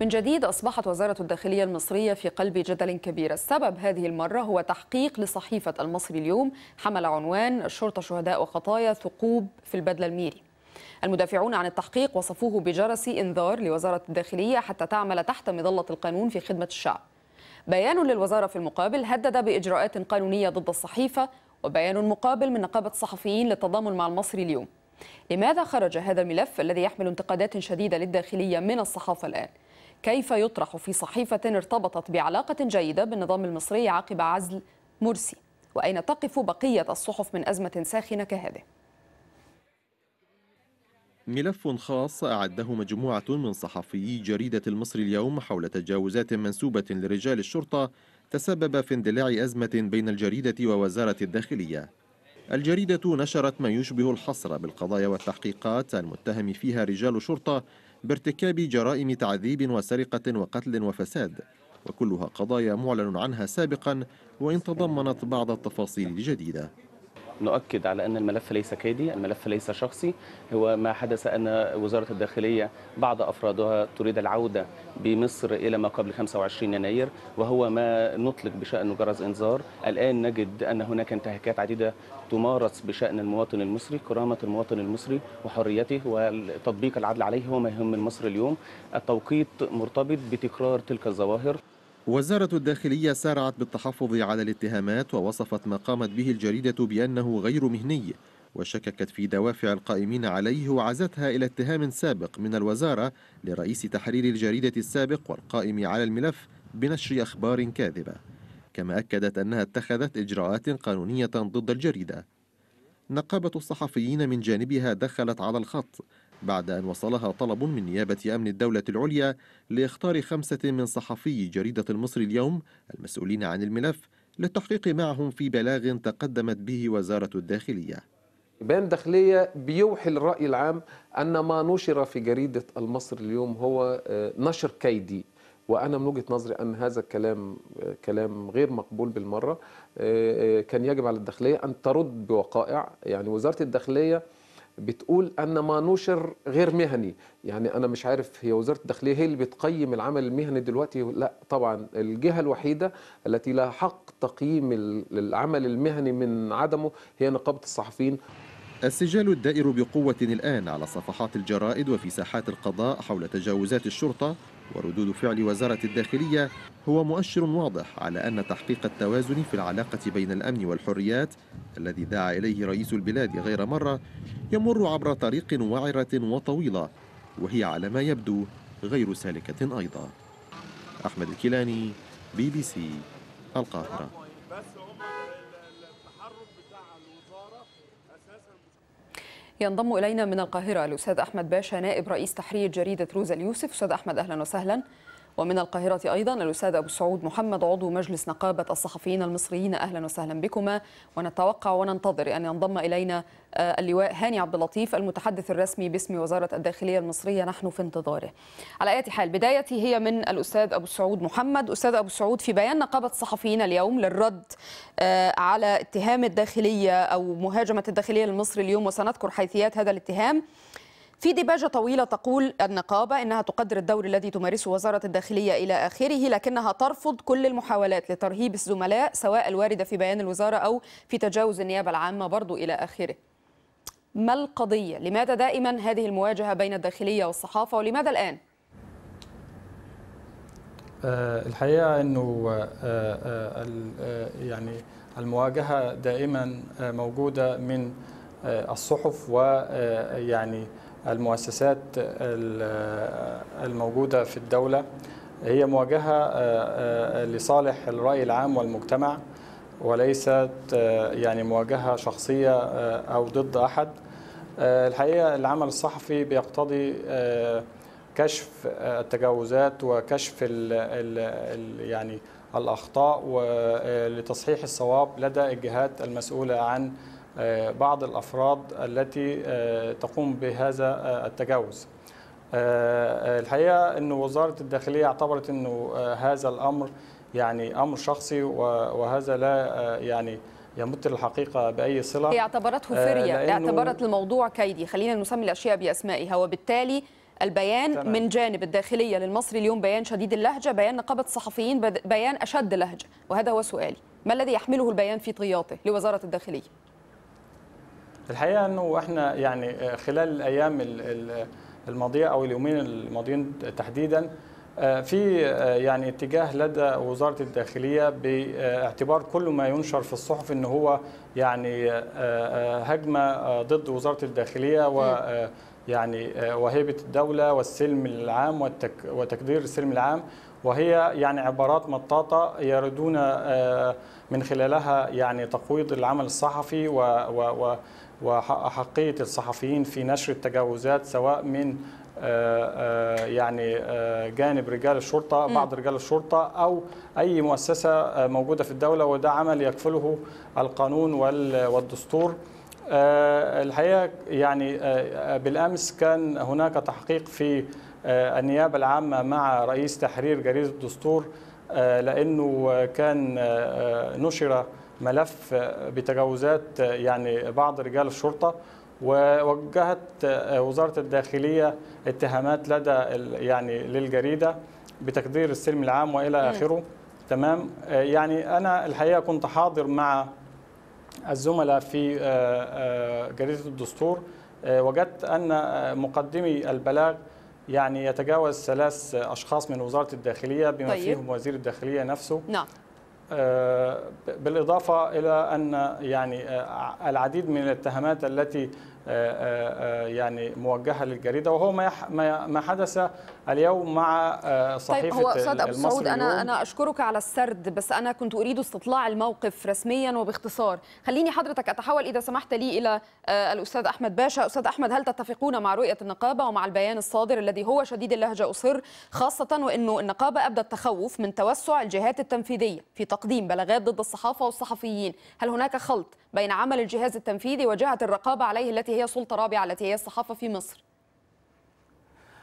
من جديد أصبحت وزارة الداخلية المصرية في قلب جدل كبير السبب هذه المرة هو تحقيق لصحيفة المصري اليوم حمل عنوان الشرطة شهداء وخطايا ثقوب في البدلة الميري المدافعون عن التحقيق وصفوه بجرس انذار لوزارة الداخلية حتى تعمل تحت مظلة القانون في خدمة الشعب بيان للوزارة في المقابل هدد بإجراءات قانونية ضد الصحيفة وبيان مقابل من نقابة الصحفيين للتضامن مع المصري اليوم لماذا خرج هذا الملف الذي يحمل انتقادات شديدة للداخلية من الصحافة الآن؟ كيف يطرح في صحيفة ارتبطت بعلاقة جيدة بالنظام المصري عقب عزل مرسي وأين تقف بقية الصحف من أزمة ساخنة كهذه ملف خاص أعده مجموعة من صحفيي جريدة المصري اليوم حول تجاوزات منسوبة لرجال الشرطة تسبب في اندلاع أزمة بين الجريدة ووزارة الداخلية الجريدة نشرت ما يشبه الحصر بالقضايا والتحقيقات المتهم فيها رجال شرطة بارتكاب جرائم تعذيب وسرقة وقتل وفساد وكلها قضايا معلن عنها سابقا وإن تضمنت بعض التفاصيل الجديدة نؤكد على أن الملف ليس كيدي الملف ليس شخصي هو ما حدث أن وزارة الداخلية بعض أفرادها تريد العودة بمصر إلى ما قبل 25 يناير وهو ما نطلق بشأنه جرس إنذار الآن نجد أن هناك انتهاكات عديدة تمارس بشأن المواطن المصري كرامة المواطن المصري وحريته وتطبيق العدل عليه هو ما يهم مصر اليوم التوقيت مرتبط بتكرار تلك الظواهر وزارة الداخلية سارعت بالتحفظ على الاتهامات ووصفت ما قامت به الجريدة بأنه غير مهني وشككت في دوافع القائمين عليه وعزتها إلى اتهام سابق من الوزارة لرئيس تحرير الجريدة السابق والقائم على الملف بنشر أخبار كاذبة كما أكدت أنها اتخذت إجراءات قانونية ضد الجريدة نقابة الصحفيين من جانبها دخلت على الخط بعد أن وصلها طلب من نيابة أمن الدولة العليا لاختار خمسة من صحفي جريدة المصري اليوم المسؤولين عن الملف للتحقيق معهم في بلاغ تقدمت به وزارة الداخلية بيان داخلية بيوحي الرأي العام أن ما نشر في جريدة المصري اليوم هو آه، نشر كيدي وانا من وجهه نظري ان هذا الكلام آه، كلام غير مقبول بالمره آه، كان يجب على الداخليه ان ترد بوقائع يعني وزاره الداخليه بتقول ان ما نشر غير مهني يعني انا مش عارف هي وزاره الداخليه هي اللي بتقيم العمل المهني دلوقتي لا طبعا الجهه الوحيده التي لها حق تقييم العمل المهني من عدمه هي نقابه الصحفيين السجال الدائر بقوة الآن على صفحات الجرائد وفي ساحات القضاء حول تجاوزات الشرطة وردود فعل وزارة الداخلية هو مؤشر واضح على أن تحقيق التوازن في العلاقة بين الأمن والحريات الذي دعا إليه رئيس البلاد غير مرة يمر عبر طريق وعرة وطويلة وهي على ما يبدو غير سالكة أيضا أحمد الكيلاني بي بي سي القاهرة ينضم إلينا من القاهرة الأستاذ أحمد باشا نائب رئيس تحرير جريدة روزا اليوسف أستاذ أحمد أهلا وسهلا ومن القاهرة أيضا الأستاذ أبو سعود محمد عضو مجلس نقابة الصحفيين المصريين أهلا وسهلا بكما ونتوقع وننتظر أن ينضم إلينا آه، اللواء هاني عبد اللطيف المتحدث الرسمي باسم وزارة الداخلية المصرية نحن في انتظاره على أي حال بدايتي هي من الأستاذ أبو سعود محمد أستاذ أبو سعود في بيان نقابة الصحفيين اليوم للرد آه، على اتهام الداخلية أو مهاجمة الداخلية المصري اليوم وسنذكر حيثيات هذا الاتهام في ديباجة طويلة تقول النقابة إنها تقدر الدور الذي تمارسه وزارة الداخلية إلى آخره لكنها ترفض كل المحاولات لترهيب الزملاء سواء الواردة في بيان الوزارة أو في تجاوز النيابة العامة برضو إلى آخره ما القضية؟ لماذا دائما هذه المواجهة بين الداخلية والصحافة ولماذا الآن؟ آه، الحقيقة أنه آه، آه، يعني المواجهة دائما موجودة من الصحف ويعني المؤسسات الموجودة في الدولة هي مواجهة آه، آه، لصالح الرأي العام والمجتمع وليست آه، يعني مواجهة شخصية أو ضد أحد الحقيقة العمل الصحفي بيقتضي كشف التجاوزات وكشف الـ الـ يعني الأخطاء ولتصحيح الصواب لدى الجهات المسؤولة عن آه، بعض الأفراد التي آه، تقوم بهذا آه، التجاوز الحقيقة أن وزارة الداخلية اعتبرت أنه هذا الأمر يعني أمر شخصي وهذا لا يعني يمت الحقيقة بأي صلة هي اعتبرته فرية اعتبرت الموضوع كيدي خلينا نسمي الأشياء بأسمائها وبالتالي البيان تمام. من جانب الداخلية للمصري اليوم بيان شديد اللهجة بيان نقابة الصحفيين بيان أشد لهجة وهذا هو سؤالي ما الذي يحمله البيان في طياته لوزارة الداخلية؟ الحقيقه انه احنا يعني آه، خلال الايام الماضيه او اليومين الماضيين تحديدا آه، في آه، يعني اتجاه لدى وزاره الداخليه باعتبار كل ما ينشر في الصحف ان هو يعني هجمه ضد وزاره الداخليه و يعني وهيبه الدوله والسلم العام والتك وتكدير السلم العام وهي يعني عبارات مطاطة يردون من خلالها يعني تقويض العمل الصحفي و, و, و وأحقية الصحفيين في نشر التجاوزات سواء من آه، آه، يعني آه، جانب رجال الشرطة بعض رجال الشرطة أو أي مؤسسة موجودة في الدولة وده عمل يكفله القانون والدستور الحقيقة يعني بالأمس كان هناك تحقيق في النيابة العامة مع رئيس تحرير جريدة الدستور آه، لانه كان آه، آه، نشر ملف بتجاوزات يعني بعض رجال الشرطه ووجهت وزاره الداخليه اتهامات لدى يعني للجريده بتقدير السلم العام والى اخره تمام يعني انا الحقيقه كنت حاضر مع الزملاء في جريده الدستور وجدت ان مقدمي البلاغ يعني يتجاوز ثلاث أشخاص من وزارة الداخلية بما طيب. فيهم وزير الداخلية نفسه نعم آه، بالإضافة إلى أن يعني آه، العديد من الاتهامات التي آه، آه، آه، يعني موجهه للجريده وهو ما ما حدث اليوم مع طيب، صحيفه طيب هو استاذ ابو سعود انا انا اشكرك على السرد بس انا كنت اريد استطلاع الموقف رسميا وباختصار خليني حضرتك اتحول اذا سمحت لي الى الاستاذ احمد باشا استاذ احمد هل تتفقون مع رؤيه النقابه ومع البيان الصادر الذي هو شديد اللهجه اصر خاصه وانه النقابه ابدت تخوف من توسع الجهات التنفيذيه في تقديم بلاغات ضد الصحافه والصحفيين هل هناك خلط بين عمل الجهاز التنفيذي وجهه الرقابه عليه التي هي سلطه رابعه التي هي الصحافه في مصر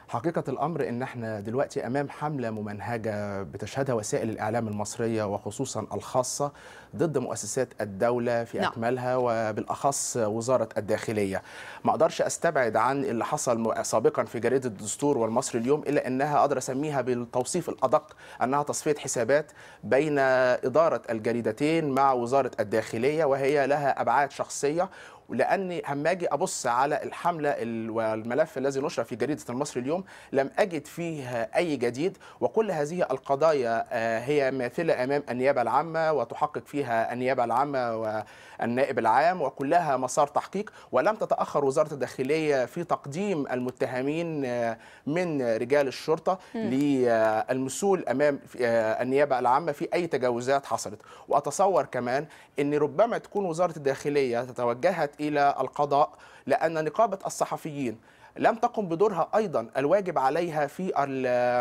حقيقة الأمر إن احنا دلوقتي أمام حملة ممنهجة بتشهدها وسائل الإعلام المصرية وخصوصا الخاصة ضد مؤسسات الدولة في نعم. أكملها وبالأخص وزارة الداخلية ما أقدرش أستبعد عن اللي حصل سابقا في جريدة الدستور والمصري اليوم إلا أنها أقدر أسميها بالتوصيف الأدق أنها تصفية حسابات بين إدارة الجريدتين مع وزارة الداخلية وهي لها أبعاد شخصية ولاني اما اجي ابص على الحمله والملف الذي نشر في جريده المصري اليوم لم اجد فيه اي جديد وكل هذه القضايا آه، هي ماثله امام النيابه العامه وتحقق فيها النيابه العامه والنائب العام وكلها مسار تحقيق ولم تتاخر وزاره الداخليه في تقديم المتهمين آه، من رجال الشرطه للمسؤول امام آه، النيابه العامه في اي تجاوزات حصلت واتصور كمان ان ربما تكون وزاره الداخليه تتوجهت رجعت إلى القضاء لأن نقابة الصحفيين لم تقم بدورها ايضا الواجب عليها في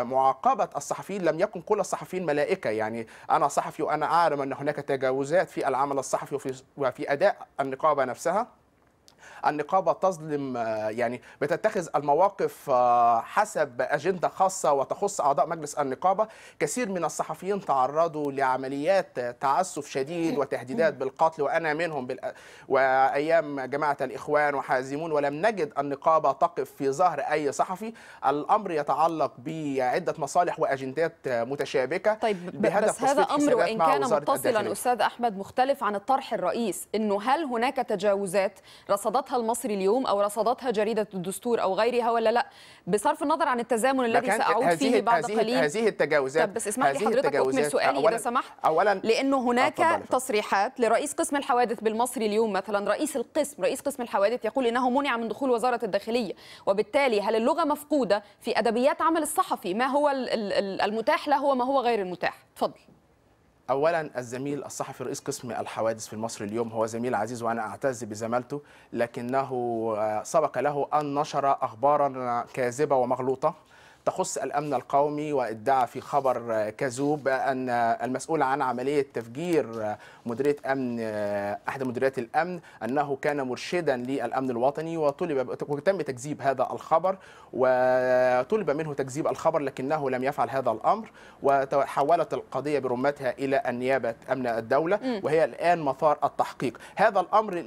معاقبه الصحفيين لم يكن كل الصحفيين ملائكه يعني انا صحفي وانا اعلم ان هناك تجاوزات في العمل الصحفي وفي, وفي اداء النقابه نفسها النقابه تظلم آه، يعني بتتخذ المواقف آه، حسب اجنده خاصه وتخص اعضاء مجلس النقابه كثير من الصحفيين تعرضوا لعمليات تعسف شديد وتهديدات بالقتل وانا منهم بال... وايام جماعه الاخوان وحازمون ولم نجد النقابه تقف في ظهر اي صحفي الامر يتعلق بعده مصالح واجندات متشابكه طيب بهدف بس هذا امر وان كان متصلا استاذ احمد مختلف عن الطرح الرئيس انه هل هناك تجاوزات رصدتها رصدتها المصري اليوم او رصدتها جريده الدستور او غيرها ولا لا بصرف النظر عن التزامن الذي ساعود فيه بعد هذه قليل هذه التجاوزات طب بس اسمح لي حضرتك اكمل سؤالي اذا سمحت اولا لانه هناك آه، تصريحات لرئيس قسم الحوادث بالمصري اليوم مثلا رئيس القسم رئيس قسم الحوادث يقول انه منع من دخول وزاره الداخليه وبالتالي هل اللغه مفقوده في ادبيات عمل الصحفي ما هو المتاح له وما هو غير المتاح تفضل اولا الزميل الصحفي رئيس قسم الحوادث في المصري اليوم هو زميل عزيز وانا اعتز بزمالته لكنه آه، سبق له ان نشر اخبارا كاذبه ومغلوطه تخص الأمن القومي وادعى في خبر آه، كذوب أن المسؤول عن عملية تفجير آه، مديرية أمن آه، أحد مديريات الأمن أنه كان مرشدا للأمن الوطني وطلب وتم تكذيب هذا الخبر وطلب منه تكذيب الخبر لكنه لم يفعل هذا الأمر وتحولت القضية برمتها إلى النيابة أمن الدولة وهي الآن مسار التحقيق هذا الأمر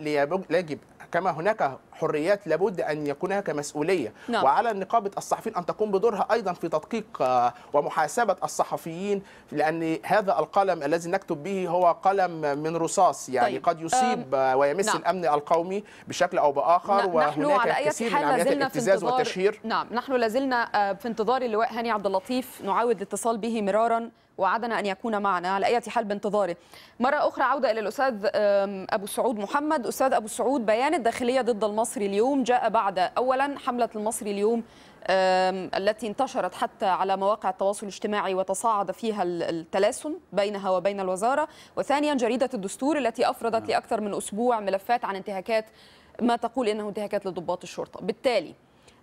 يجب كما هناك حريات لابد ان هناك مسؤوليه نعم. وعلى نقابه الصحفيين ان تقوم بدورها ايضا في تدقيق آه، ومحاسبه الصحفيين لان هذا القلم الذي نكتب به هو قلم من رصاص يعني طيب. قد يصيب آه، ويمس نعم. الامن القومي بشكل او باخر نعم. وهناك كثير من عمليات الابتزاز والتشهير نعم نحن لازلنا آه، في انتظار اللواء هاني عبد اللطيف نعاود الاتصال به مرارا وعدنا أن يكون معنا على أي حال بانتظاره مرة أخرى عودة إلى الأستاذ أبو سعود محمد أستاذ أبو سعود بيان الداخلية ضد المصري المصري اليوم جاء بعد أولا حملة المصري اليوم التي انتشرت حتى على مواقع التواصل الاجتماعي وتصاعد فيها التلاسن بينها وبين الوزارة وثانيا جريدة الدستور التي أفرضت نعم. لأكثر من أسبوع ملفات عن انتهاكات ما تقول إنه انتهاكات لضباط الشرطة بالتالي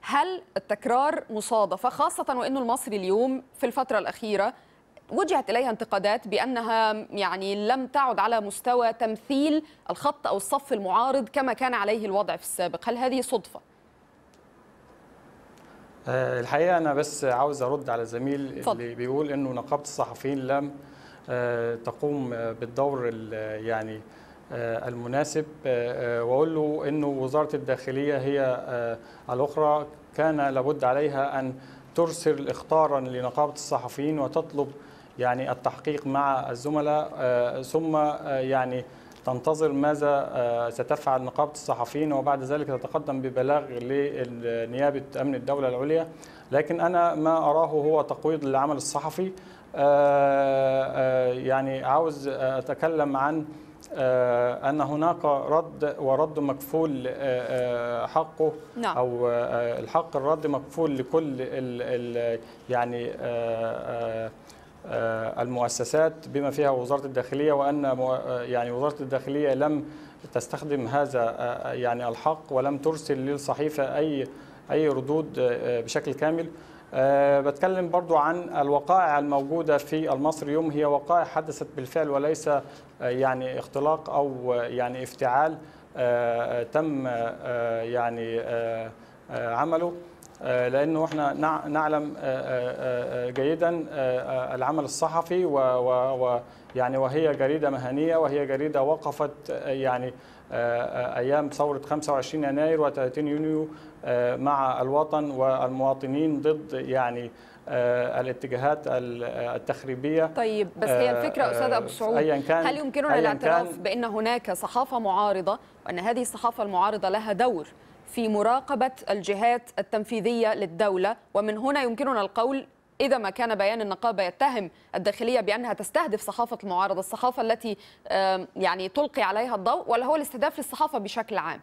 هل التكرار مصادفة خاصة وأن المصري اليوم في الفترة الأخيرة وجهت اليها انتقادات بانها يعني لم تعد على مستوى تمثيل الخط او الصف المعارض كما كان عليه الوضع في السابق، هل هذه صدفه؟ آه، الحقيقه انا بس عاوز ارد على زميل فضل. اللي بيقول انه نقابه الصحفيين لم آه، تقوم بالدور يعني آه، المناسب واقول له انه وزاره الداخليه هي الاخرى كان لابد عليها ان ترسل اخطارا لنقابه الصحفيين وتطلب يعني التحقيق مع الزملاء آه، ثم آه، يعني تنتظر ماذا آه، ستفعل نقابة الصحفيين وبعد ذلك تتقدم ببلاغ لنيابة أمن الدولة العليا لكن أنا ما أراه هو تقويض للعمل الصحفي يعني عاوز أتكلم عن أن هناك رد ورد مكفول حقه نعم. أو الحق الرد مكفول لكل ال ال يعني آه، المؤسسات بما فيها وزارة الداخلية وأن آه، يعني وزارة الداخلية لم تستخدم هذا آه، يعني الحق ولم ترسل للصحيفة أي أي ردود بشكل كامل بتكلم برضو عن الوقائع الموجودة في المصري يوم هي وقائع حدثت بالفعل وليس يعني اختلاق أو يعني افتعال تم يعني عمله آه، لانه احنا نعلم آه، آه، جيدا العمل الصحفي ويعني وهي جريده مهنيه وهي جريده وقفت يعني ايام ثوره 25 يناير و30 يونيو مع الوطن والمواطنين ضد يعني الاتجاهات التخريبيه طيب بس هي الفكره استاذ ابو سعود كان هل يمكننا الاعتراف بان هناك صحافه معارضه وان هذه الصحافه المعارضه لها دور في مراقبة الجهات التنفيذية للدولة ومن هنا يمكننا القول إذا ما كان بيان النقابة يتهم الداخلية بأنها تستهدف صحافة المعارضة الصحافة التي يعني تلقي عليها الضوء ولا هو الاستهداف للصحافة بشكل عام؟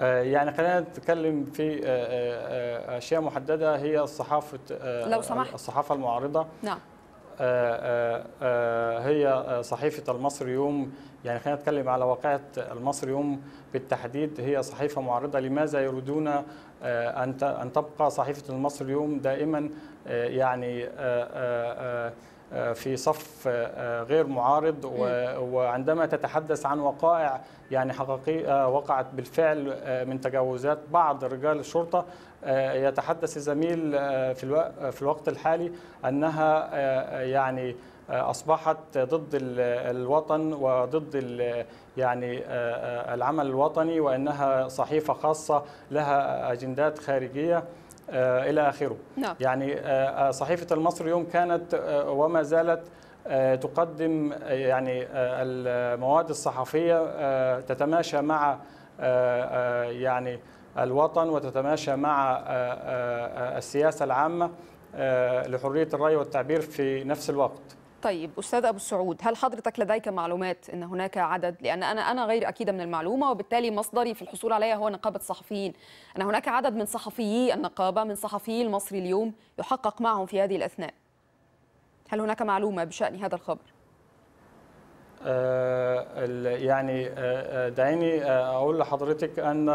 آه، يعني خلينا نتكلم في آه، آه، اشياء محدده هي الصحافه لو سمحت الصحافه المعارضه نعم آه، آه، آه، هي صحيفة المصري يوم يعني خلينا نتكلم على واقعة المصري يوم بالتحديد هي صحيفة معرضة لماذا يريدون أن تبقى صحيفة المصري يوم دائما يعني آه، في صف آه، آه، غير معارض وعندما تتحدث عن وقائع يعني حقيقية وقعت بالفعل من تجاوزات بعض رجال الشرطة يتحدث الزميل في الوقت الحالي أنها يعني اصبحت ضد الوطن وضد يعني العمل الوطني وانها صحيفه خاصه لها اجندات خارجيه آه، إلى آخره نعم. يعني آه، آه، صحيفة المصري يوم كانت وما زالت تقدم يعني المواد الصحفية تتماشى مع يعني الوطن وتتماشى مع السياسة العامة لحرية الرأي والتعبير في نفس الوقت طيب استاذ ابو السعود هل حضرتك لديك معلومات ان هناك عدد لان انا انا غير اكيده من المعلومه وبالتالي مصدري في الحصول عليها هو نقابه الصحفيين ان هناك عدد من صحفيي النقابه من صحفيي المصري اليوم يحقق معهم في هذه الاثناء هل هناك معلومه بشان هذا الخبر آه، يعني آه، آه، دعيني اقول لحضرتك ان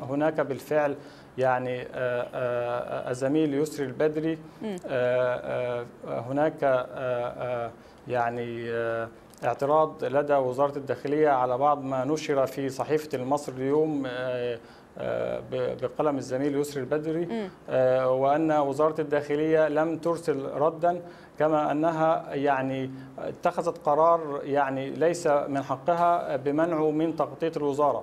هناك بالفعل يعني آه، آه، آه، الزميل يسري البدري هناك يعني اعتراض لدى وزارة الداخلية على بعض ما نشر في صحيفة المصر اليوم بقلم الزميل يسري البدري وأن وزارة الداخلية لم ترسل ردا كما أنها يعني اتخذت قرار يعني ليس من حقها بمنعه من تغطية الوزارة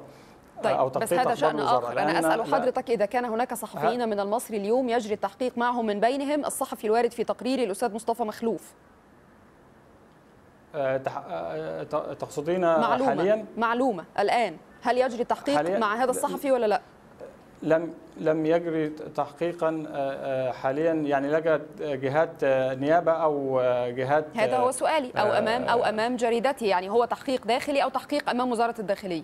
طيب او بس هذا شان اخر انا اسال حضرتك اذا كان هناك صحفيين من المصري اليوم يجري التحقيق معهم من بينهم الصحفي الوارد في تقرير الاستاذ مصطفى مخلوف آه، آه، تقصدين معلومة حاليا معلومة الآن هل يجري التحقيق مع هذا الصحفي ولا لا؟ لم لم يجري تحقيقا آه، حاليا يعني لجأت جهات نيابه او جهات هذا هو سؤالي او امام او امام جريدتي يعني هو تحقيق داخلي او تحقيق امام وزاره الداخليه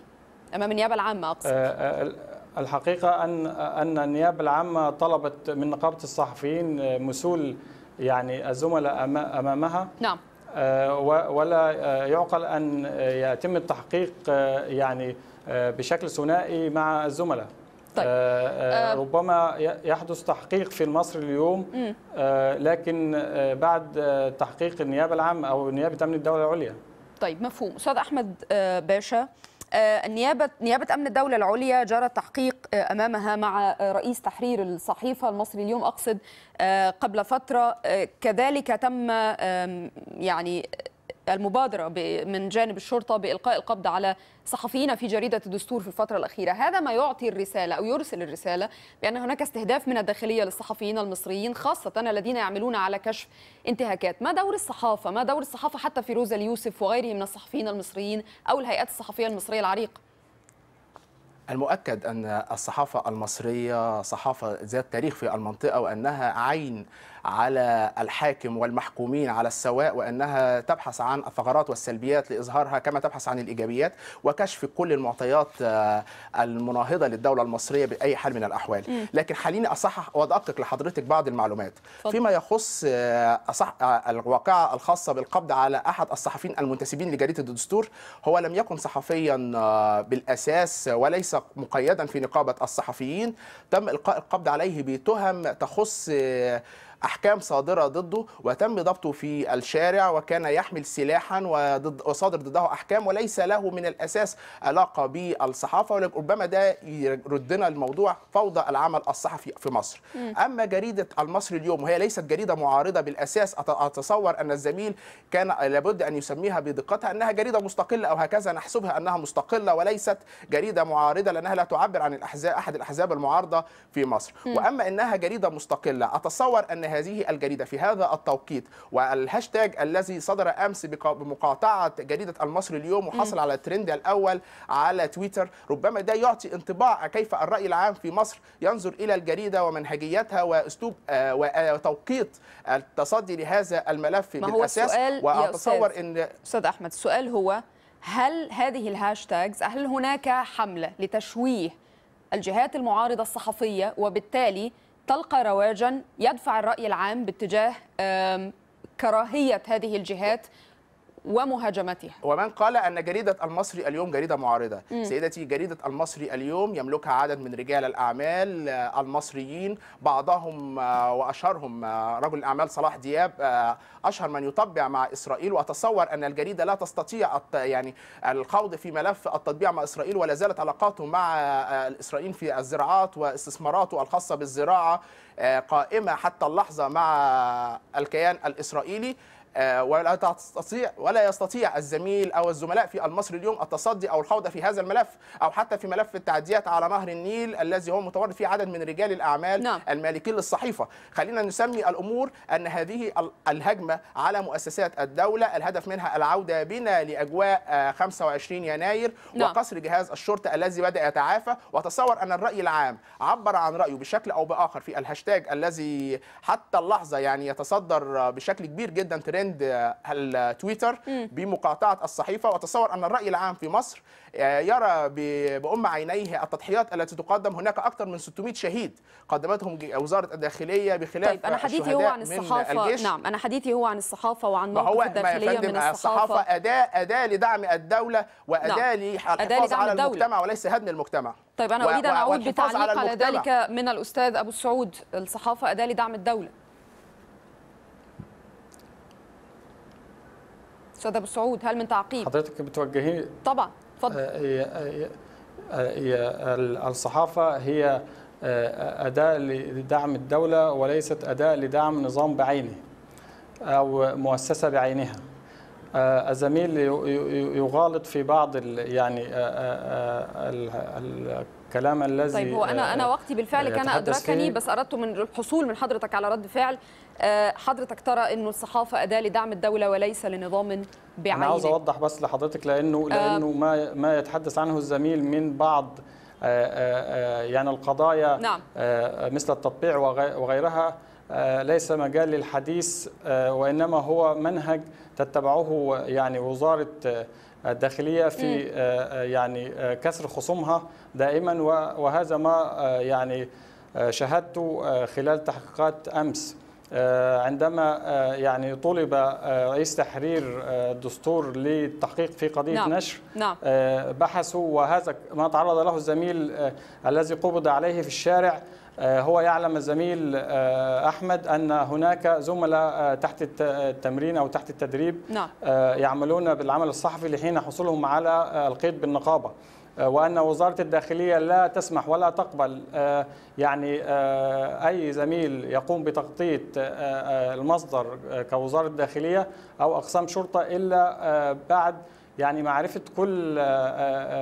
امام النيابه العامه اقصد آه، آه، الحقيقه ان ان النيابه العامه طلبت من نقابه الصحفيين مسؤول يعني الزملاء امامها نعم آه، ولا يعقل ان يتم التحقيق يعني بشكل ثنائي مع الزملاء طيب. ربما يحدث تحقيق في المصري اليوم لكن بعد تحقيق النيابه العامه او نيابه امن الدوله العليا طيب مفهوم استاذ احمد باشا النيابه آه، نيابه امن الدوله العليا جرى تحقيق آه، امامها مع آه، رئيس تحرير الصحيفه المصري اليوم اقصد قبل فتره كذلك تم يعني المبادرة من جانب الشرطة بإلقاء القبض على صحفيين في جريدة الدستور في الفترة الأخيرة هذا ما يعطي الرسالة أو يرسل الرسالة بأن هناك استهداف من الداخلية للصحفيين المصريين خاصة الذين يعملون على كشف انتهاكات ما دور الصحافة ما دور الصحافة حتى في روزا اليوسف وغيره من الصحفيين المصريين أو الهيئات الصحفية المصرية العريقة المؤكد أن الصحافة المصرية صحافة ذات تاريخ في المنطقة وأنها عين على الحاكم والمحكومين على السواء وأنها تبحث عن الثغرات والسلبيات لإظهارها كما تبحث عن الإيجابيات وكشف كل المعطيات آه، المناهضة للدولة المصرية بأي حال من الأحوال لكن خليني أصحح وأدقق لحضرتك بعض المعلومات فيما يخص آه، أصح... آه، الواقعة الخاصة بالقبض على أحد الصحفيين المنتسبين لجريدة الدستور هو لم يكن صحفيا بالأساس وليس مقيدا في نقابة الصحفيين تم إلقاء القبض عليه بتهم تخص احكام صادره ضده وتم ضبطه في الشارع وكان يحمل سلاحا وصادر ضده احكام وليس له من الاساس علاقه بالصحافه وربما ده يردنا الموضوع فوضى العمل الصحفي في مصر اما جريده المصري اليوم وهي ليست جريده معارضه بالاساس اتصور ان الزميل كان لابد ان يسميها بدقتها انها جريده مستقله او هكذا نحسبها انها مستقله وليست جريده معارضه لانها لا تعبر عن الاحزاب احد الاحزاب المعارضه في مصر واما انها جريده مستقله اتصور ان هذه الجريدة في هذا التوقيت والهاشتاج الذي صدر أمس بمقاطعة جريدة المصري اليوم وحصل م. على الترند الأول على تويتر ربما ده يعطي انطباع كيف الرأي العام في مصر ينظر إلى الجريدة ومنهجيتها وأسلوب آه، وتوقيت آه، التصدي لهذا الملف ما هو بالأساس السؤال وأتصور أن أستاذ أحمد السؤال هو هل هذه الهاشتاجز هل هناك حملة لتشويه الجهات المعارضة الصحفية وبالتالي تلقى رواجا يدفع الرأي العام باتجاه كراهية هذه الجهات ومهاجمتها ومن قال أن جريدة المصري اليوم جريدة معارضة مم. سيدتي جريدة المصري اليوم يملكها عدد من رجال الأعمال آه، المصريين بعضهم آه، وأشهرهم آه، رجل الأعمال صلاح دياب أشهر من يطبع مع إسرائيل وأتصور أن الجريدة لا تستطيع يعني الخوض في ملف التطبيع مع إسرائيل ولا زالت علاقاته مع الإسرائيليين في الزراعات واستثماراته الخاصة بالزراعة قائمة حتى اللحظة مع الكيان الإسرائيلي آه، ولا تستطيع ولا يستطيع الزميل او الزملاء في المصري اليوم التصدي او الخوض في هذا الملف او حتى في ملف التعديات على نهر النيل الذي هو متورط فيه عدد من رجال الاعمال نعم. المالكين للصحيفه خلينا نسمي الامور ان هذه الهجمه على مؤسسات الدوله الهدف منها العوده بنا لاجواء 25 آه، يناير نعم. وقصر جهاز الشرطه الذي بدا يتعافى واتصور ان الراي العام عبر عن رايه بشكل او باخر في الهاشتاج الذي حتى اللحظه يعني يتصدر بشكل كبير جدا ترند آه، التويتر بمقاطعه الصحيفه واتصور ان الراي العام في مصر آه، يرى بام عينيه التضحيات التي تقدم هناك اكثر من 600 شهيد قدمتهم وزاره الداخليه بخلاف طيب انا حديثي هو عن الصحافه نعم انا حديثي هو عن الصحافه وعن موقف الداخليه من آه، الصحافه الصحافه اداه اداه لدعم الدوله واداه نعم. للحفاظ على الدولة. المجتمع وليس هدم المجتمع طيب انا اريد ان اعود بتعليق على, على ذلك من الاستاذ ابو السعود الصحافه اداه لدعم الدوله استاذ ابو سعود هل من تعقيب حضرتك بتوجهي طبعا اتفضل آه، آه، آه، الصحافه هي اداه لدعم الدوله وليست اداه لدعم نظام بعينه او مؤسسه بعينها الزميل يغالط في بعض يعني الكلام الذي طيب هو انا انا وقتي بالفعل كان ادركني بس اردت من الحصول من حضرتك على رد فعل آه، حضرتك ترى انه الصحافه اداه لدعم الدوله وليس لنظام بعينه انا عاوز اوضح بس لحضرتك لانه آه. لانه ما ما يتحدث عنه الزميل من بعض آه، يعني القضايا نعم. مثل التطبيع وغيرها ليس مجال للحديث وإنما هو منهج تتبعه يعني وزارة الداخلية في يعني كسر خصومها دائما وهذا ما يعني شاهدته خلال تحقيقات أمس آه، عندما آه، يعني طلب آه، رئيس تحرير الدستور للتحقيق في قضية نعم. نشر نعم. بحثوا وهذا ما تعرض له الزميل الذي قبض عليه في الشارع هو يعلم الزميل أحمد أن هناك زملاء تحت التمرين أو تحت التدريب نعم. يعملون بالعمل الصحفي لحين حصولهم على القيد بالنقابة آه، وأن وزارة الداخلية لا تسمح ولا تقبل آه، يعني آه، أي زميل يقوم بتغطية المصدر كوزارة الداخلية أو أقسام شرطة إلا بعد يعني معرفة كل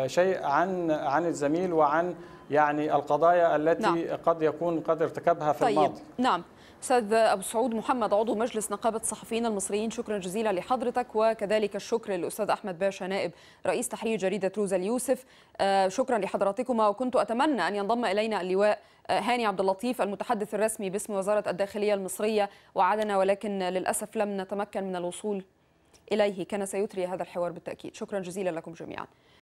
شيء عن عن الزميل وعن يعني القضايا التي نعم. قد يكون قد ارتكبها في طيب. الماضي نعم استاذ أبو سعود محمد عضو مجلس نقابة الصحفيين المصريين شكرا جزيلا لحضرتك وكذلك الشكر للأستاذ أحمد باشا نائب رئيس تحرير جريدة روزا اليوسف آه، شكرا لحضراتكما وكنت أتمنى أن ينضم إلينا اللواء آه، هاني عبد اللطيف المتحدث الرسمي باسم وزارة الداخلية المصرية وعدنا ولكن للأسف لم نتمكن من الوصول إليه كان سيثري هذا الحوار بالتأكيد شكرا جزيلا لكم جميعا